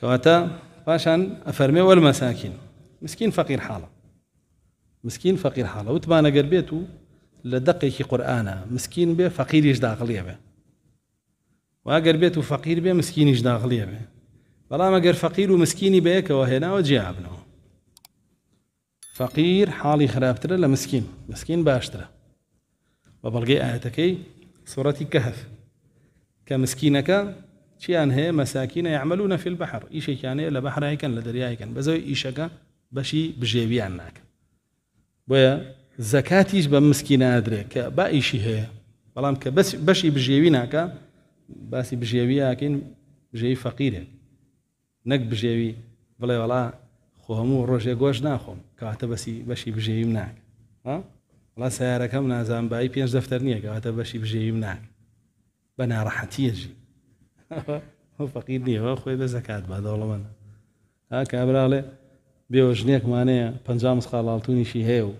كواتا باشان افرمي والمساكين مسكين فقير حاله مسكين فقير حاله وتبانا قلبيتو لدقي كي قرانا مسكين بيه فقير يجدا غليه به بيتو فقير بيه مسكين يجدا غليه به بلا ما غير فقير ومسكين بيك وهنا وجي ابنه فقير حالي خراب ترى مسكين مسكين باشترى وبلقي ايتكي سورة الكهف كمسكينك چیان هەیە مەساکینە یعملونە فی البحر ئیشێکیان هەیە لە بەحرایکەن لە دەریایکەن بەزەوەی ئیشەکە بەشی بژێویان ناکە بۆیە زەکاتیش بە مسکینە ئادرێ کە با ئیشی هەیە بەڵام کە بەشی بژێوی ناکە باسی بژێوی یاکەین بژێوی فەقیرێن نەک بژێوی بڵێ وڵا خۆ هەموو ڕۆژێ گۆش ناخۆم کاتە بەسی بەشی بژێویم ناکە وڵا سیارەکەم نازانبایی پێنج دەفتەر نییە کەواتە بەشی بژێویم ناکە بە ناڕەحەتیەژی فەقیر نیەوە خۆی بە زەکات با دەوڵەمەە ها کابراڵێ بێوە ژنێکمانەیە پ مسخاڵالتونیشی هەیە و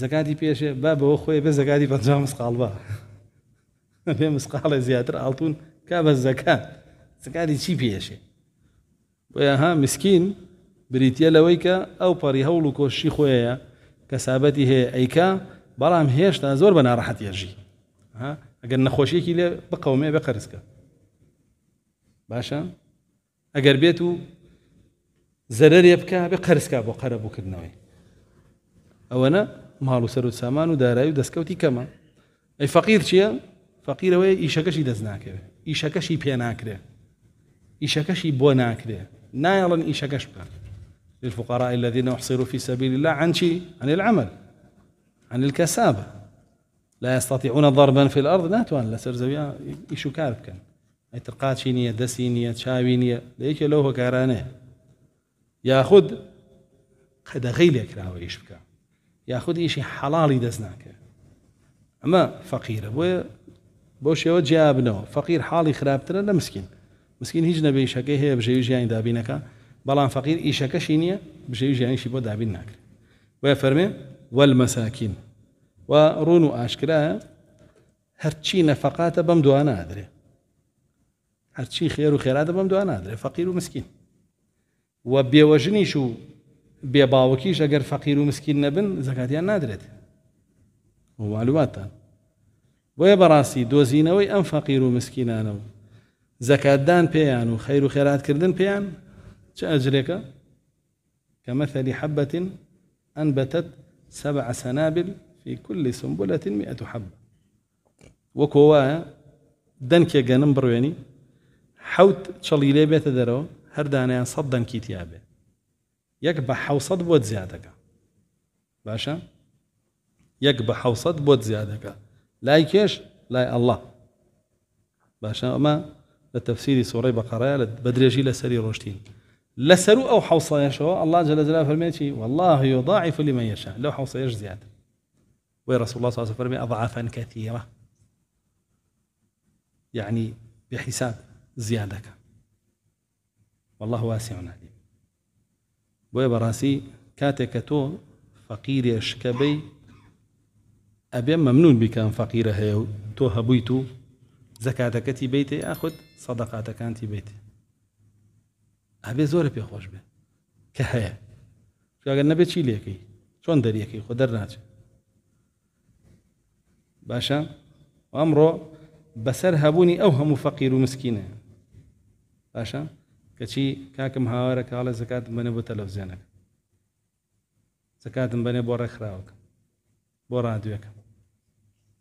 زەکاتی پێشێ با بەوە خۆی بە زەکاتی پ مسخاڵ بە پێ مسقاڵی زیاتر ئاڵتون کا بە زەکات زەکاتی چی پێشێ بۆە ها مسکین بریتە لەوەی کە ئەو پەڕی هەوڵ و کۆشی خۆیە کەسابەتی هەیە ئەیکا بەڵام هێشتا زۆر بە ناڕەحەتێژی ئەگەر نەخۆشیێکی لێ بقەومێ بە قەرزکە باشا اگر بيتو زرر يبكى بکە بێ قەرسکا او انا بووکردنەوەی ئەوەنە سامان وداراي دارایی كما دەستکەوتی کەمە ئەی فەقیر چییە فەقیرەوەی ئیشەکەشی دەست ناکەوێت ئیشەکەشی پێ ناکرێ ئیشەکەشی بۆ للفقراء الذين احصروا في سبيل الله عن شي عن العمل عن الكسابة لا يستطيعون ضربا في الأرض ناتوان لا سرزويا ايشو كان ئەی ترقاچی نییە دەسی نییە چاوی نییە لە یەکێ لەو هۆکارانێ یاخود قەدەغی بکه یا خود ایشی حلالی حەڵاڵی نکه اما فقیره فەقیرە باشه و جاب نه فقیر حالی خرابتره لە مسکین مسکین هیچ نەبێ ئیشەکەی هەیە بژێوی ژیانی دابینەکە بەڵام فەقیر ئیشەکەشی نییە بژێوی ژیانیشی بۆ دابین ناکرێت وە فەرمێ وەلمەساکین و ڕون و ئاشکرایە هەرچی نفقات بام دوانە ئادرێ هەرچی خیر و خێرا دەبم دو نداره فقیر و مسکین و بێوەژنیش و بێباوەکیش اگر فقیر و مسکین نداره و معلومات معلوماتان بۆیە بەڕاستی دۆزینەوەی ام فەقیر و زکات دان پیان و خیر و خێراتکردن پێیان چ که؟ كمثل حبة أنبتت سبع سنابل في كل سنبلة مئة حبة وكوا دنك جنم يعني حوت چڵی لێ بێتە دەرەوە هەردانیان سەد دەنکی تیاابێ یەک بە حوسەد بۆت زیادەکە باشە یەک بە حوسەد بۆت زیادەکە الله باشا لای ئەله باشە ئەمە لە تەفسیری سوڕی بەقەڕایە بە درێژی لەسەری ڕۆشتین لەسەر و الله جل جلاله جلەزرا والله يضاعف لمن يشاء لو حوسەیەش زياده وی رسول الله صلى الله عليه وسلم أضعافا كثيرة يعني بحساب زيادك والله واسع عليم بوي براسي كاتك تو فقير اشكبي ابي ممنون بك ان فقير هي تو هبيتو زكاتك تي بيتي اخذ صدقاتك انت بيتي ابي زور بي خوش به كه شو نبي چي ليكي چون دريكي خود باشا امره بسر هبوني اوهم فقير ومسكينه باشە کەچی کاکم هاوارە کاڵە زکات بنە بۆ تەلەڤزیێنەکە زکاتم بنێ بۆ ڕێکخراوەکە بۆ ڕادوێکم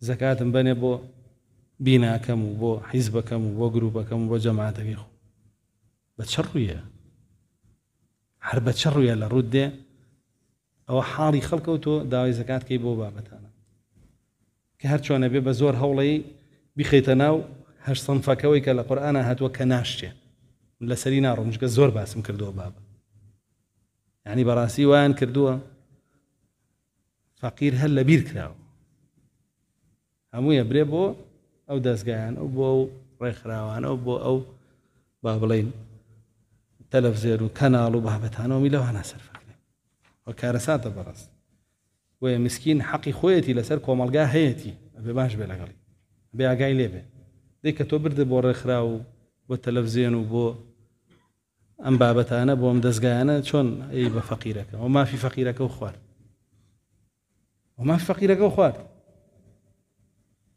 زکاتم بنێ بۆ بیناکەم و بۆ حیزبەکەم و بۆ گروپەکەم و بۆ جەماعەتەکەی خۆ بە چە ڕویە هەر بە چە ڕویە لە ڕوود دێ ئەوە حاڵی خەڵکە و تۆ داوای زکاتکەی بۆ بابەتانە کە هەر چۆنە بێ بە زۆر هەوڵی بخیتە ناو هەر سنفەکەەوەی کە لە قورآانە هاتووە کە ناشتێت لسري نارو مش كزور باسم كردو بابا يعني براسي وان كردو فقير هلا بير كراو هم يبري بو او دازقايان او بو ريخ راوان او بو او بابلين تلف زيرو كانالو بابتانو ميلو هانا سرفا وكارساتا براس ويا مسكين حقي خويتي لسر كومالقا هيتي ابي باش بلاغلي ابي اقاي ليبي ديك تو برد راو بو تلف زينو بو ئەم بابەتانە بۆم دەستگایانە چۆن ئی بە فەقیرەکە و مافی فەقیرەکە و خوارد ئەو مافی فەقیرەکە و خوارد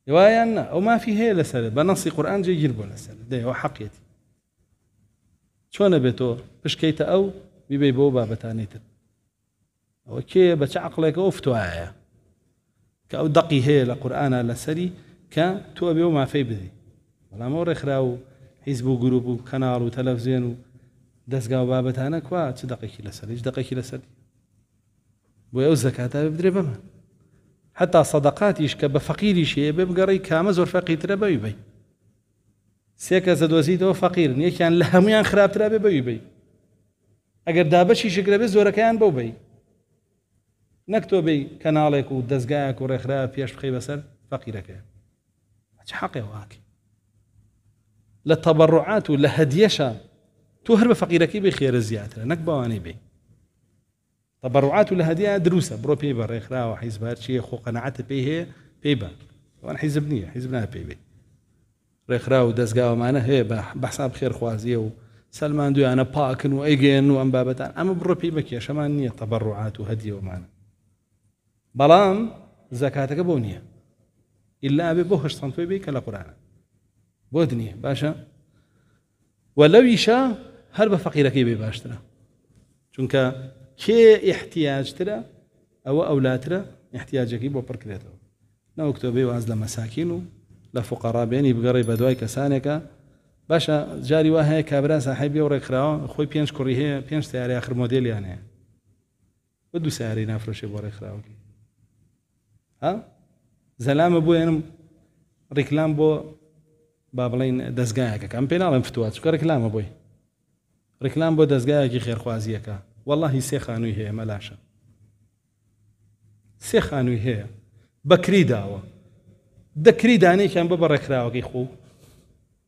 هوايان او ما في هي لسر بنصي قران جي يجرب لسر ده هو حقيتي شو انا بتو مش كيت او بيبي بو باب تانيت او كي بتش عقلك او فتوايا كاو دقي هي لقران لسري ك تو بيو ما في بذي ولا مور اخراو حزب وجروب وكنال وتلفزيون دەستگا و بابەتانە کوا چ دقێکی لەسەر هیچ دقێکی لەسەر بۆ ئەو زەکاتە بدرێ بمە حتا سەدەقاتیش کە بە فەقیریش هەیە بێ بگەڕی کامە زۆر فەقیترە بەوی بی سێکە زە دۆزیتەوە فەقیر یەکیان لە هەمویان خراپترا بێ بەوی بی ئەگەر دابەشی شکرە بێ زۆرەکەیان بەو بی نەک تۆ بی کەناڵێک و دەستگایە و ڕێکخرا پێش بخی بەسەر فەقیرەکە حەقێ واکە لە تەبڕعات و لە هەدیەشە تۆ هەر بە فەقیرەکەی بێ خێرە زیاترە نەک باوانەی تبرعات ولا و دروسة برو دروسە بڕۆ پێی بە ڕێکخراوە حیزبار چیە خۆ قەنەعەتە پێی هەیە پێی بە ئەوان حیزب نییە حیزب نا پێی بێ ڕێکخرا و دەستگاوەمانە هەیە بە بەحساب خێرخوازیە و سەلمان دویانە پاکن و ئەیگەێن و ئەم بابەتان ئەمە بڕۆ پێی بە و إلا أبي بوهش صنفي بي كلا قرآن بودني باشا ولو يشاء هەر بە فەقیرەکەی بێ باشترە چونکە کێ احتیاجترە ئەوە ئەولاترە احتیاجەکەی بۆ پڕکرێتەوە ناوکتۆبێ واز لە مەساکین و لە فقەرابێنی بگەڕی بە دوای کەسانێکە باشە جاری وا هەیە کابرا ساحبی و ڕێکخراوە خۆی پێنج کوڕی هەیە پێنج تیاری آخر مۆدلیان هەیە بە دوو سیارەی نافرۆشێ بۆ ڕێکخراوەکی زەلامە بۆ ێنم ڕێکلام بۆ با بڵین دەستگایەکە ئەم پێ ناڵێن فتووات چکە ڕێکلامە بۆی ڕکلام بۆ دەستگایەکی خێرخوازیەکە واللهی سێ خانووی هەیە مەلاشە سێ خانووی هەیە بەکری داوە دەکری دانێکیان بە بەڕێکراوەکەی خۆ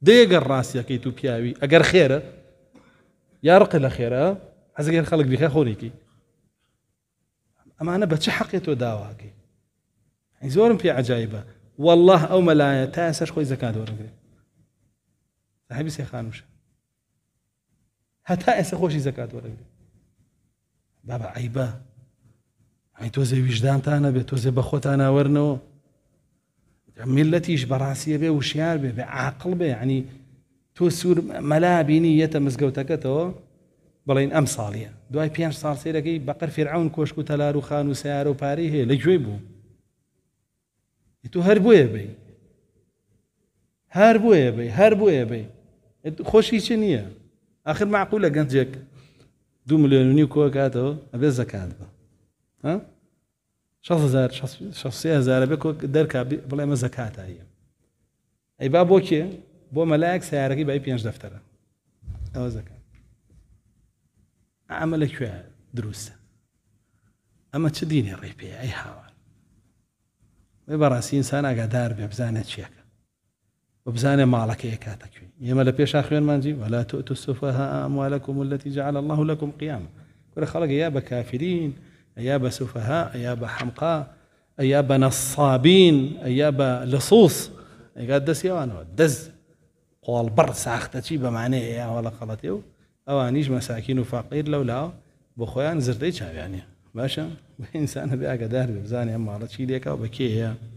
دێگەر ڕاستیەکەی تو پیاوی ئەگەر خێرە یارق لە خێرە حەزگەر خەڵک بیخە خۆنێکی ئەمانە بە چه حەقێت تۆ داواکەی زۆرم پێ عجایبە والله ئەو مەلایە تا ئەسەر خۆی زەکات دۆرەگرێت حبی سێ خانوشە هەتا ئێستا خۆشی زکات وەرەگرێت بابا عیبە ئەی تۆزێ ویژدانتانە بێت تۆزێ بە خۆتان ناوەرنەوە ملەتیش بەڕاستیە بێ وشیار بێ بێ عاقل بێ عنی تۆ سوور مەلابینی یەتە مزگەوتەکەتەوە بڵین ئەم ساڵیە دوای پێنج سال سێرەکەی بەقەر فرعون کۆشک و تەلار و خان و سیارە و پارەی هەیە لەگوێ بوو تو هەر بۆیە بی هەر بۆیە بی هەر بۆیە بی خۆشی چ نییە اخر معقوله كانت جاك دو مليون ونيك كاتو ابي الزكاه ها شخص زار شخص شخصيه زار بك دركا بلا ما زكاه هي اي بابو كي بو ملاك سياركي باي بيانش دفتره او زكاه عملك شو دروس اما تشديني ديني اي هاوان وي براسي انسان اقدر بيبزانه چيكه وبزاني مالك إيكا تكوي يما لبيش أخوين منجي ولا تؤتوا السفهاء أموالكم التي جعل الله لكم قياما كل خلق يا كافرين يا سفهاء يا حمقاء يا نصابين يا لصوص قال دس يا أنا دز قوال بر ساختة شي بمعنى إيه يا ولا خلطيو أوانيش مساكين وفقير لولا بخوان زردي يعني يعني باشا بيعقد اهل بزاني أمارة شي ليك أو بكيه